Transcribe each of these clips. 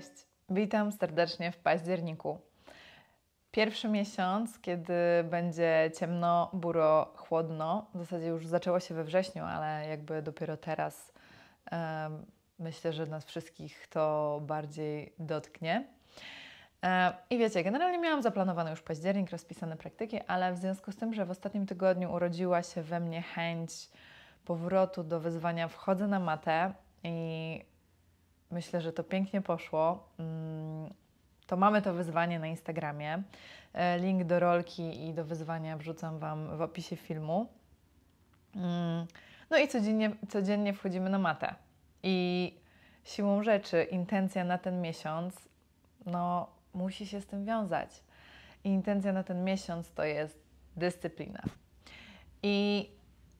Cześć, witam serdecznie w październiku. Pierwszy miesiąc, kiedy będzie ciemno, buro, chłodno. W zasadzie już zaczęło się we wrześniu, ale jakby dopiero teraz e, myślę, że nas wszystkich to bardziej dotknie. E, I wiecie, generalnie miałam zaplanowany już październik, rozpisane praktyki, ale w związku z tym, że w ostatnim tygodniu urodziła się we mnie chęć powrotu do wyzwania wchodzę na matę i Myślę, że to pięknie poszło. Mm, to mamy to wyzwanie na Instagramie. E, link do rolki i do wyzwania wrzucam Wam w opisie filmu. Mm, no i codziennie, codziennie wchodzimy na matę. I siłą rzeczy intencja na ten miesiąc no, musi się z tym wiązać. I intencja na ten miesiąc to jest dyscyplina. I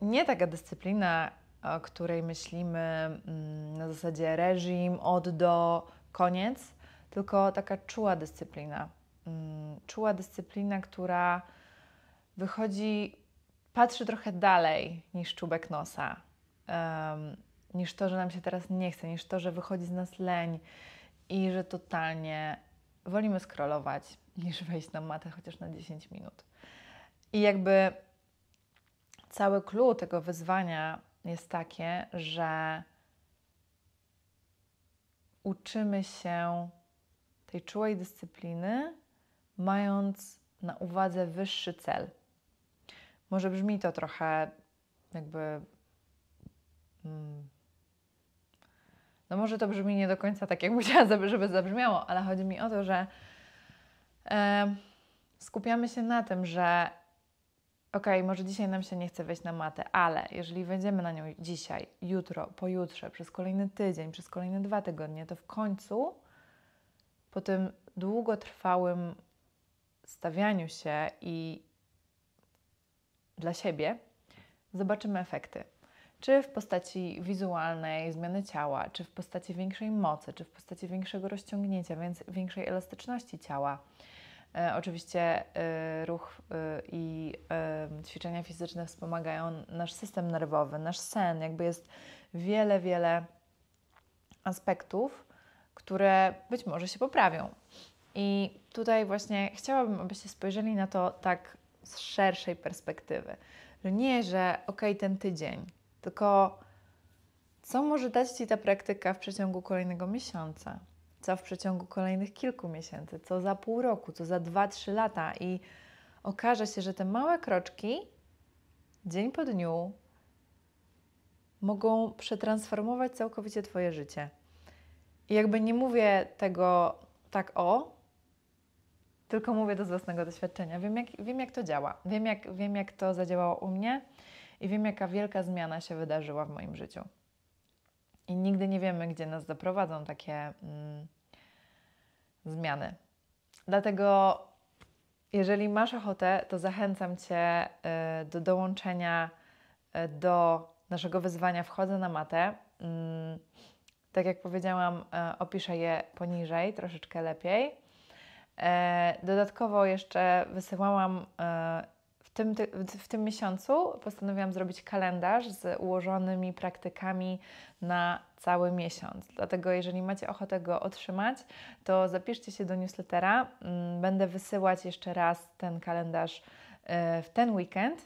nie taka dyscyplina, o e, której myślimy mm, na zasadzie reżim, od do, koniec, tylko taka czuła dyscyplina. Mm, czuła dyscyplina, która wychodzi, patrzy trochę dalej niż czubek nosa, niż to, że nam się teraz nie chce, niż to, że wychodzi z nas leń i że totalnie wolimy scrollować niż wejść na matę chociaż na 10 minut. I jakby cały clue tego wyzwania jest takie, że uczymy się tej czułej dyscypliny, mając na uwadze wyższy cel. Może brzmi to trochę jakby. Hmm, no może to brzmi nie do końca tak, jak musiała, żeby zabrzmiało, ale chodzi mi o to, że e, skupiamy się na tym, że OK, może dzisiaj nam się nie chce wejść na matę, ale jeżeli wejdziemy na nią dzisiaj, jutro, pojutrze, przez kolejny tydzień, przez kolejne dwa tygodnie, to w końcu po tym długotrwałym stawianiu się i dla siebie zobaczymy efekty. Czy w postaci wizualnej zmiany ciała, czy w postaci większej mocy, czy w postaci większego rozciągnięcia, więc większej elastyczności ciała E, oczywiście e, ruch e, i ćwiczenia fizyczne wspomagają nasz system nerwowy, nasz sen, jakby jest wiele, wiele aspektów, które być może się poprawią. I tutaj właśnie chciałabym, abyście spojrzeli na to tak z szerszej perspektywy. Że nie, że okej, okay, ten tydzień, tylko co może dać Ci ta praktyka w przeciągu kolejnego miesiąca? co w przeciągu kolejnych kilku miesięcy, co za pół roku, co za dwa, trzy lata i okaże się, że te małe kroczki dzień po dniu mogą przetransformować całkowicie Twoje życie. I jakby nie mówię tego tak o, tylko mówię to z własnego doświadczenia. Wiem, jak, wiem, jak to działa, wiem jak, wiem, jak to zadziałało u mnie i wiem, jaka wielka zmiana się wydarzyła w moim życiu. I nigdy nie wiemy, gdzie nas doprowadzą takie mm, zmiany. Dlatego, jeżeli masz ochotę, to zachęcam Cię y, do dołączenia y, do naszego wyzwania Wchodzę na matę. Mm, tak jak powiedziałam, y, opiszę je poniżej, troszeczkę lepiej. E, dodatkowo jeszcze wysyłałam y, tym, w tym miesiącu postanowiłam zrobić kalendarz z ułożonymi praktykami na cały miesiąc. Dlatego, jeżeli macie ochotę go otrzymać, to zapiszcie się do newslettera. Mm, będę wysyłać jeszcze raz ten kalendarz e, w ten weekend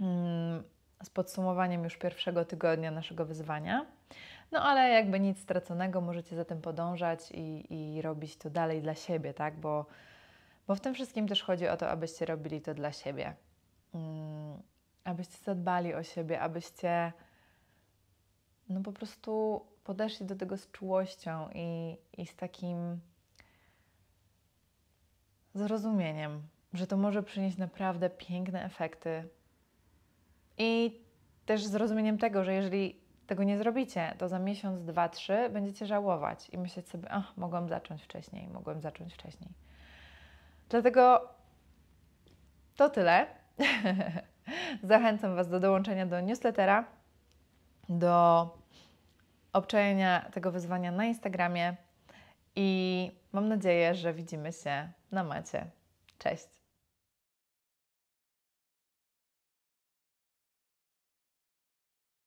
mm, z podsumowaniem już pierwszego tygodnia naszego wyzwania. No ale jakby nic straconego, możecie za tym podążać i, i robić to dalej dla siebie, tak? Bo bo w tym wszystkim też chodzi o to, abyście robili to dla siebie. Mm, abyście zadbali o siebie, abyście no po prostu podeszli do tego z czułością i, i z takim zrozumieniem, że to może przynieść naprawdę piękne efekty. I też zrozumieniem tego, że jeżeli tego nie zrobicie, to za miesiąc, dwa, trzy będziecie żałować i myśleć sobie, ach, mogłam zacząć wcześniej, mogłam zacząć wcześniej. Dlatego to tyle. Zachęcam Was do dołączenia do newslettera, do obczajenia tego wyzwania na Instagramie i mam nadzieję, że widzimy się na macie. Cześć!